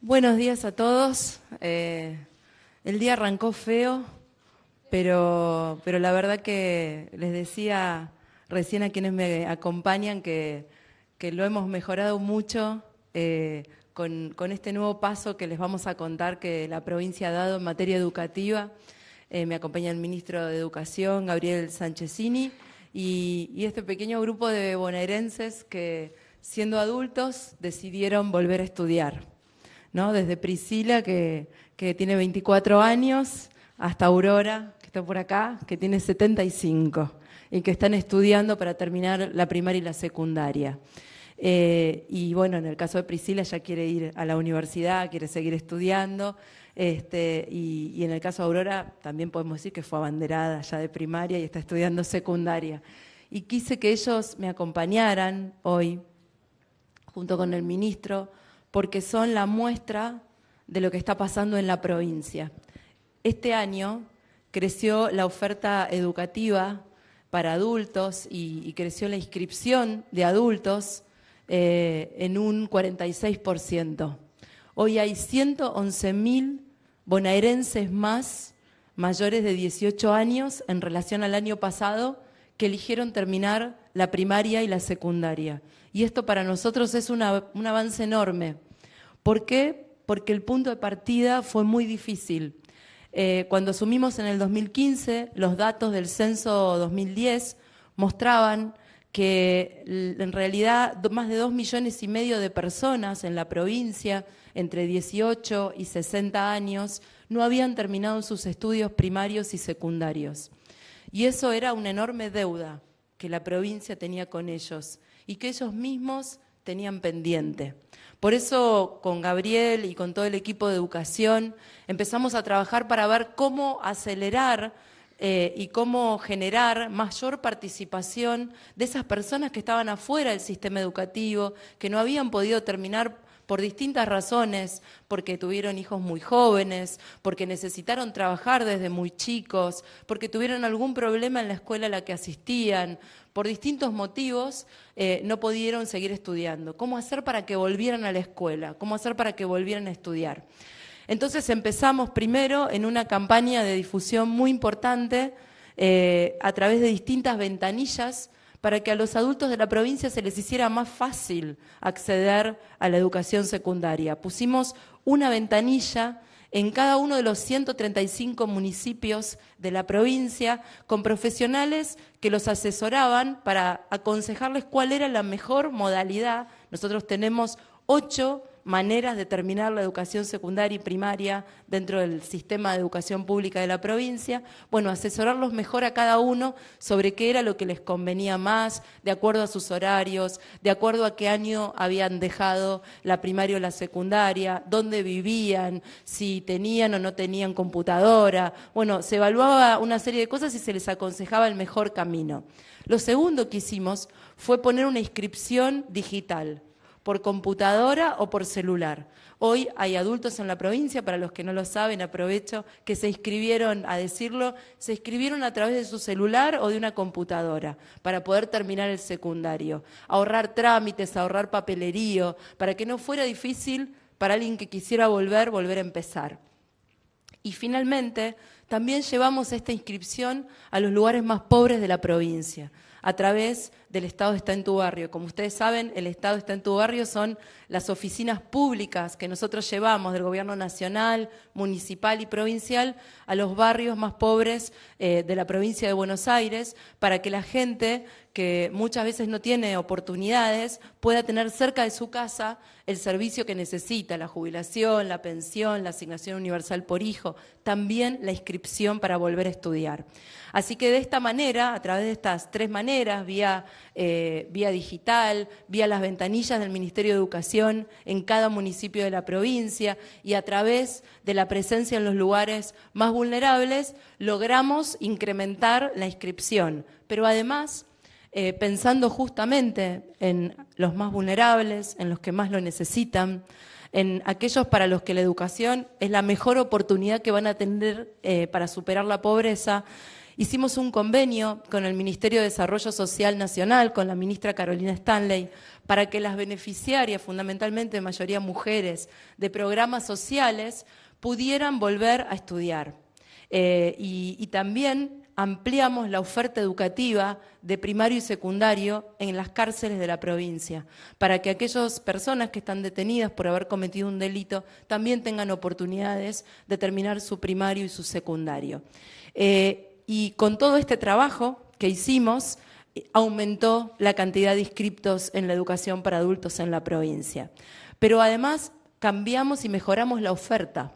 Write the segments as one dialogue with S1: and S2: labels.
S1: Buenos días a todos. Eh, el día arrancó feo, pero, la verdad que les decía recién a quienes me acompañan que, lo hemos mejorado mucho eh, con, este nuevo paso que les vamos a contar que la provincia ha dado en materia educativa. Eh, me acompaña el ministro de Educación, Gabriel Sánchezini y, este pequeño grupo de bonaerenses que siendo adultos decidieron volver a estudiar. Desde Priscila, que, tiene 24 años, hasta Aurora, que está por acá, que tiene 75 y que están estudiando para terminar la primaria y la secundaria. Eh, y bueno, en el caso de Priscila ya quiere ir a la universidad, quiere seguir estudiando. Este, y, en el caso de Aurora también podemos decir que fue abanderada ya de primaria y está estudiando secundaria. Y quise que ellos me acompañaran hoy, junto con el ministro, porque son la muestra de lo que está pasando en la provincia. Este año creció la oferta educativa para adultos y, creció la inscripción de adultos eh, en un 46%. Hoy hay 111.000 bonaerenses más mayores de 18 años en relación al año pasado que eligieron terminar la primaria y la secundaria. Y esto para nosotros es un avance enorme. ¿Por qué? Porque el punto de partida fue muy difícil. Eh, cuando asumimos en el 2015, los datos del censo 2010 mostraban que en realidad más de dos millones y medio de personas en la provincia entre 18 y 60 años no habían terminado sus estudios primarios y secundarios. Y eso era una enorme deuda que la provincia tenía con ellos y que ellos mismos tenían pendiente. Por eso con Gabriel y con todo el equipo de educación empezamos a trabajar para ver cómo acelerar eh, y cómo generar mayor participación de esas personas que estaban afuera del sistema educativo, que no habían podido terminar por distintas razones, porque tuvieron hijos muy jóvenes, porque necesitaron trabajar desde muy chicos, porque tuvieron algún problema en la escuela a la que asistían, por distintos motivos eh, no pudieron seguir estudiando. ¿Cómo hacer para que volvieran a la escuela? ¿Cómo hacer para que volvieran a estudiar? Entonces empezamos primero en una campaña de difusión muy importante eh, a través de distintas ventanillas para que a los adultos de la provincia se les hiciera más fácil acceder a la educación secundaria. Pusimos una ventanilla en cada uno de los 135 municipios de la provincia con profesionales que los asesoraban para aconsejarles cuál era la mejor modalidad. Nosotros tenemos ocho maneras de terminar la educación secundaria y primaria dentro del sistema de educación pública de la provincia, bueno, asesorarlos mejor a cada uno sobre qué era lo que les convenía más, de acuerdo a sus horarios, de acuerdo a qué año habían dejado la primaria o la secundaria, dónde vivían, si tenían o no tenían computadora. Bueno, se evaluaba una serie de cosas y se les aconsejaba el mejor camino. Lo segundo que hicimos fue poner una inscripción digital por computadora o por celular. Hoy hay adultos en la provincia, para los que no lo saben, aprovecho, que se inscribieron a decirlo, se inscribieron a través de su celular o de una computadora para poder terminar el secundario, ahorrar trámites, ahorrar papelerío, para que no fuera difícil para alguien que quisiera volver, volver a empezar. Y finalmente, también llevamos esta inscripción a los lugares más pobres de la provincia, a través del Estado está en tu barrio. Como ustedes saben, el Estado está en tu barrio son las oficinas públicas que nosotros llevamos del gobierno nacional, municipal y provincial a los barrios más pobres eh, de la provincia de Buenos Aires para que la gente que muchas veces no tiene oportunidades pueda tener cerca de su casa el servicio que necesita, la jubilación, la pensión, la asignación universal por hijo, también la inscripción para volver a estudiar. Así que de esta manera, a través de estas tres maneras, vía, eh, vía digital, vía las ventanillas del Ministerio de Educación en cada municipio de la provincia y a través de la presencia en los lugares más vulnerables, logramos incrementar la inscripción. Pero además, eh, pensando justamente en los más vulnerables, en los que más lo necesitan, en aquellos para los que la educación es la mejor oportunidad que van a tener eh, para superar la pobreza. Hicimos un convenio con el Ministerio de Desarrollo Social Nacional, con la ministra Carolina Stanley, para que las beneficiarias, fundamentalmente mayoría mujeres, de programas sociales, pudieran volver a estudiar. Eh, y también ampliamos la oferta educativa de primario y secundario en las cárceles de la provincia, para que aquellas personas que están detenidas por haber cometido un delito también tengan oportunidades de terminar su primario y su secundario. Eh, y con todo este trabajo que hicimos, aumentó la cantidad de inscriptos en la educación para adultos en la provincia. Pero además cambiamos y mejoramos la oferta.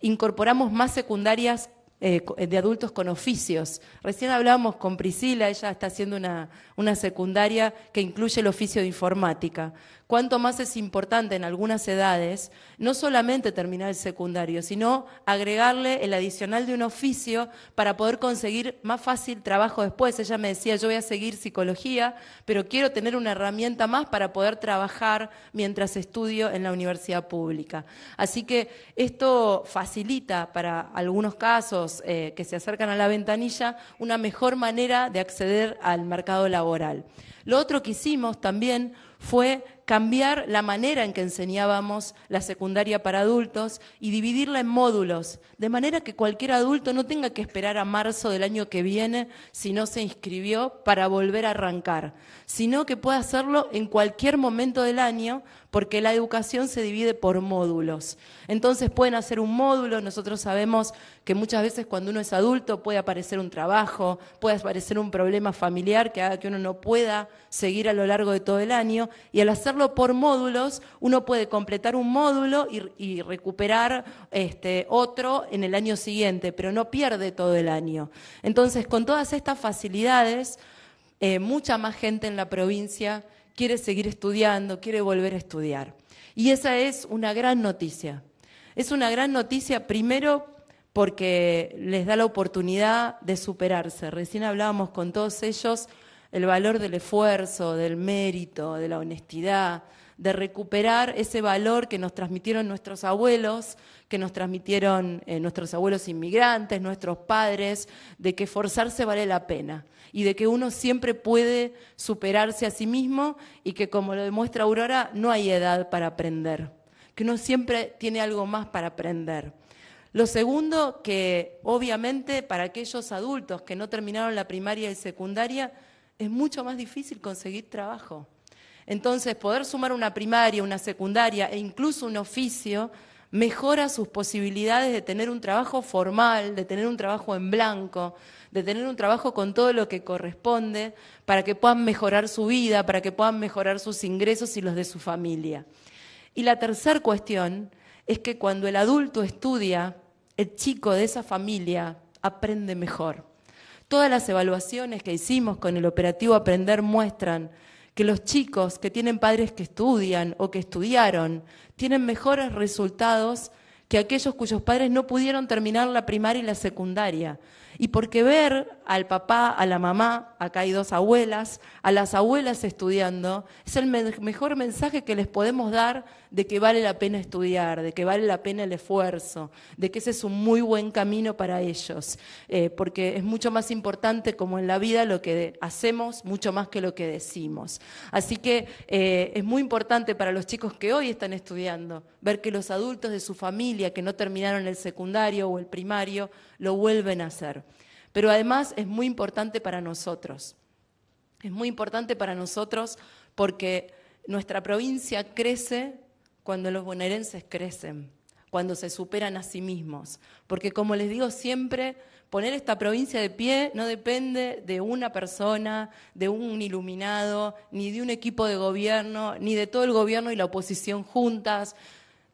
S1: Incorporamos más secundarias eh, eh, de adultos con oficios. Recién hablamos con Priscila, ella está haciendo una, una secundaria que incluye el oficio de informática. Cuanto más es importante en algunas edades no solamente terminar el secundario, sino agregarle el adicional de un oficio para poder conseguir más fácil trabajo después. Ella me decía, yo voy a seguir psicología, pero quiero tener una herramienta más para poder trabajar mientras estudio en la universidad pública. Así que esto facilita para algunos casos eh, que se acercan a la ventanilla una mejor manera de acceder al mercado laboral. Lo otro que hicimos también fue cambiar la manera en que enseñábamos la secundaria para adultos y dividirla en módulos, de manera que cualquier adulto no tenga que esperar a marzo del año que viene si no se inscribió para volver a arrancar, sino que pueda hacerlo en cualquier momento del año porque la educación se divide por módulos. Entonces pueden hacer un módulo, nosotros sabemos que muchas veces cuando uno es adulto puede aparecer un trabajo, puede aparecer un problema familiar que haga que uno no pueda seguir a lo largo de todo el año, y al hacerlo por módulos, uno puede completar un módulo y, recuperar este, otro en el año siguiente, pero no pierde todo el año. Entonces, con todas estas facilidades, eh, mucha más gente en la provincia quiere seguir estudiando, quiere volver a estudiar. Y esa es una gran noticia. Es una gran noticia primero porque les da la oportunidad de superarse. Recién hablábamos con todos ellos el valor del esfuerzo, del mérito, de la honestidad, de recuperar ese valor que nos transmitieron nuestros abuelos, que nos transmitieron eh, nuestros abuelos inmigrantes, nuestros padres, de que forzarse vale la pena y de que uno siempre puede superarse a sí mismo y que como lo demuestra Aurora, no hay edad para aprender, que uno siempre tiene algo más para aprender. Lo segundo, que obviamente para aquellos adultos que no terminaron la primaria y secundaria, es mucho más difícil conseguir trabajo. Entonces, poder sumar una primaria, una secundaria e incluso un oficio mejora sus posibilidades de tener un trabajo formal, de tener un trabajo en blanco, de tener un trabajo con todo lo que corresponde para que puedan mejorar su vida, para que puedan mejorar sus ingresos y los de su familia. Y la tercera cuestión es que cuando el adulto estudia, el chico de esa familia aprende mejor. Todas las evaluaciones que hicimos con el operativo Aprender muestran que los chicos que tienen padres que estudian o que estudiaron tienen mejores resultados que aquellos cuyos padres no pudieron terminar la primaria y la secundaria. Y porque ver al papá, a la mamá, acá hay dos abuelas, a las abuelas estudiando, es el mejor mensaje que les podemos dar de que vale la pena estudiar, de que vale la pena el esfuerzo, de que ese es un muy buen camino para ellos, eh, porque es mucho más importante como en la vida lo que hacemos, mucho más que lo que decimos. Así que eh, es muy importante para los chicos que hoy están estudiando, ver que los adultos de su familia que no terminaron el secundario o el primario, lo vuelven a hacer pero además es muy importante para nosotros. Es muy importante para nosotros porque nuestra provincia crece cuando los bonaerenses crecen, cuando se superan a sí mismos. Porque como les digo siempre, poner esta provincia de pie no depende de una persona, de un iluminado, ni de un equipo de gobierno, ni de todo el gobierno y la oposición juntas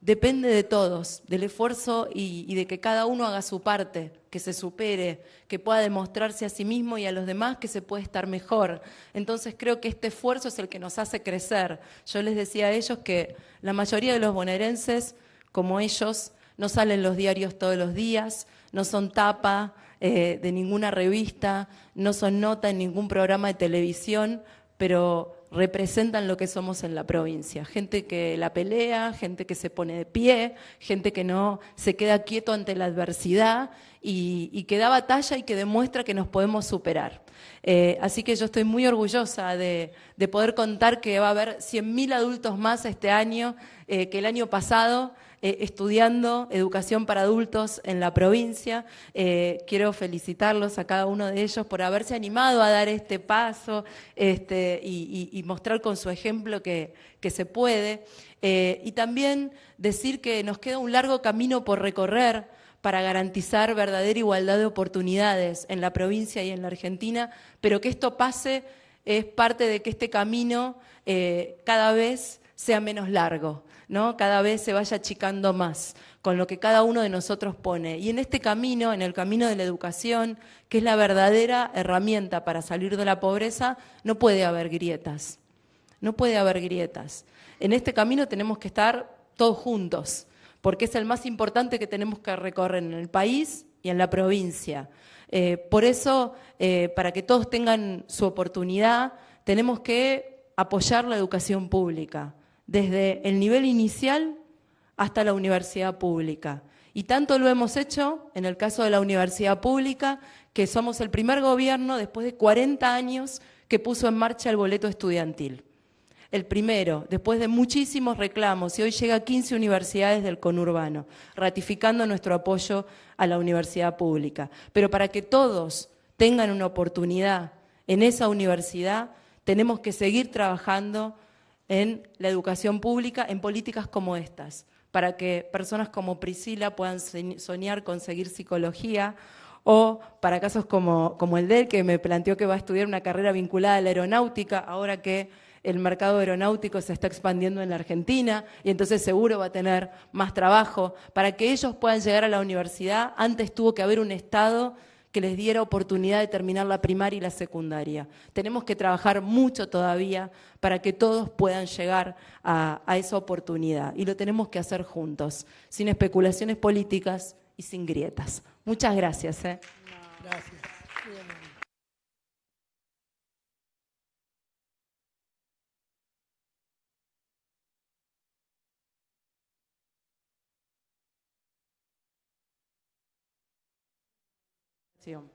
S1: depende de todos, del esfuerzo y, de que cada uno haga su parte, que se supere, que pueda demostrarse a sí mismo y a los demás que se puede estar mejor. Entonces creo que este esfuerzo es el que nos hace crecer. Yo les decía a ellos que la mayoría de los bonaerenses, como ellos, no salen los diarios todos los días, no son tapa eh, de ninguna revista, no son nota en ningún programa de televisión, pero representan lo que somos en la provincia. Gente que la pelea, gente que se pone de pie, gente que no se queda quieto ante la adversidad y, que da batalla y que demuestra que nos podemos superar. Eh, así que yo estoy muy orgullosa de, poder contar que va a haber 100.000 adultos más este año eh, que el año pasado. Eh, estudiando educación para adultos en la provincia. Eh, quiero felicitarlos a cada uno de ellos por haberse animado a dar este paso este, y, mostrar con su ejemplo que, se puede. Eh, y también decir que nos queda un largo camino por recorrer para garantizar verdadera igualdad de oportunidades en la provincia y en la Argentina, pero que esto pase es parte de que este camino cada vez sea menos largo cada vez se vaya achicando más con lo que cada uno de nosotros pone. Y en este camino, en el camino de la educación, que es la verdadera herramienta para salir de la pobreza, no puede haber grietas. No puede haber grietas. En este camino tenemos que estar todos juntos, porque es el más importante que tenemos que recorrer en el país y en la provincia. Eh, por eso, eh, para que todos tengan su oportunidad, tenemos que apoyar la educación pública desde el nivel inicial hasta la universidad pública. Y tanto lo hemos hecho en el caso de la universidad pública, que somos el primer gobierno después de 40 años que puso en marcha el boleto estudiantil. El primero, después de muchísimos reclamos, y hoy llega a 15 universidades del conurbano, ratificando nuestro apoyo a la universidad pública. Pero para que todos tengan una oportunidad en esa universidad, tenemos que seguir trabajando en la educación pública, en políticas como estas, para que personas como Priscila puedan soñar conseguir psicología o para casos como, como el de él, que me planteó que va a estudiar una carrera vinculada a la aeronáutica, ahora que el mercado aeronáutico se está expandiendo en la Argentina y entonces seguro va a tener más trabajo. Para que ellos puedan llegar a la universidad, antes tuvo que haber un Estado que les diera oportunidad de terminar la primaria y la secundaria. Tenemos que trabajar mucho todavía para que todos puedan llegar a, esa oportunidad y lo tenemos que hacer juntos, sin especulaciones políticas y sin grietas. Muchas gracias. ¿eh? gracias. Sion